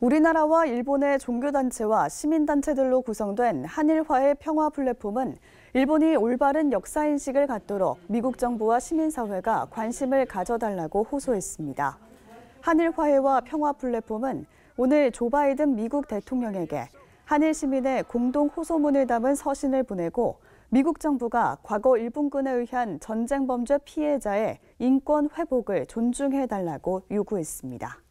우리나라와 일본의 종교단체와 시민단체들로 구성된 한일화해 평화 플랫폼은 일본이 올바른 역사인식을 갖도록 미국 정부와 시민사회가 관심을 가져달라고 호소했습니다. 한일화해와 평화 플랫폼은 오늘 조 바이든 미국 대통령에게 한일 시민의 공동 호소문을 담은 서신을 보내고 미국 정부가 과거 일본군에 의한 전쟁 범죄 피해자의 인권 회복을 존중해달라고 요구했습니다.